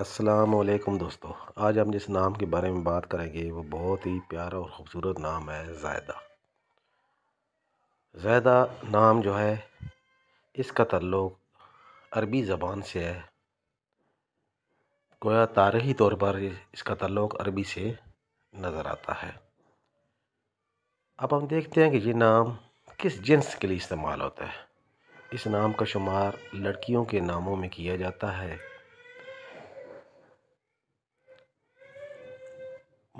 असलकम दोस्तों आज हम जिस नाम के बारे में बात करेंगे वो बहुत ही प्यारा और ख़ूबसूरत नाम है जायदा जायदा नाम जो है इसका तल्लुक अरबी ज़बान से है गोया तारीखी तौर पर इसका तल्लुक अरबी से नज़र आता है अब हम देखते हैं कि ये नाम किस जिन्स के लिए इस्तेमाल होता है इस नाम का शुमार लड़कियों के नामों में किया जाता है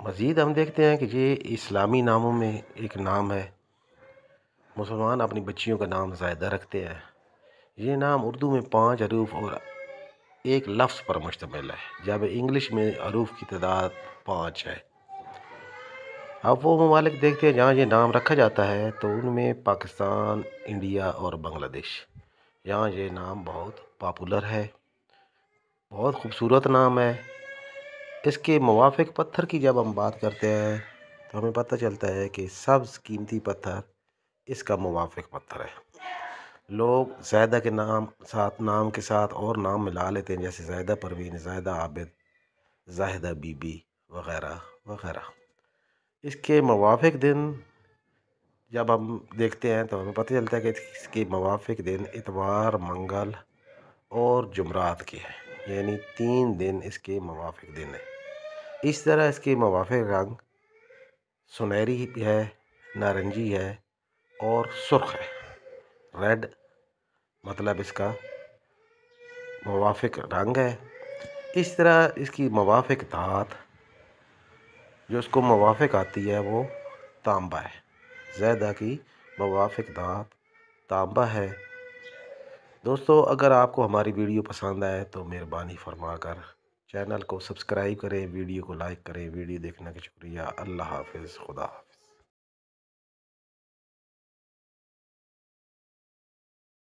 मज़ीद हम देखते हैं कि ये इस्लामी नामों में एक नाम है मुसलमान अपनी बच्चियों का नाम ज़ायदा रखते हैं ये नाम उर्दू में पाँच अरूफ और एक लफ्ज़ पर मुश्तमिल है जब इंग्लिश में अरूफ़ की तादाद पाँच है अब वो ममालिक देखते हैं जहाँ ये नाम रखा जाता है तो उनमें पाकिस्तान इंडिया और बांग्लादेश यहाँ ये नाम बहुत पॉपुलर है बहुत खूबसूरत नाम है इसके मुआफ़ पत्थर की जब हम बात करते हैं तो हमें पता चलता है कि सब्ज़ कीमती पत्थर इसका मुआफ़ पत्थर है लोग जायदा के नाम साथ नाम के साथ और नाम मिला लेते हैं जैसे जायदा परवीन जायदा आबिद जाहिदा बीबी वगैरह वगैरह इसके मुआफ़ दिन जब हम देखते हैं तो हमें पता चलता है कि इसके मुआफ़ दिन इतवार मंगल और जुमरात के हैं यानी तीन दिन इसके मुआफ़ दिन हैं इस तरह इसके मुवाफिक रंग सुनहरी है नारंगी है और सुर्ख है रेड मतलब इसका मुवाफिक रंग है इस तरह इसकी मुवाफिक दात जो इसको मुवाफिक आती है वो तांबा है जैदा की मुवाफिक दात तांबा है दोस्तों अगर आपको हमारी वीडियो पसंद आए तो मेहरबानी फरमा कर चैनल को सब्सक्राइब करें वीडियो को लाइक करें वीडियो देखने का शुक्रिया अल्लाह हाफिज़ खुदा हाफिज़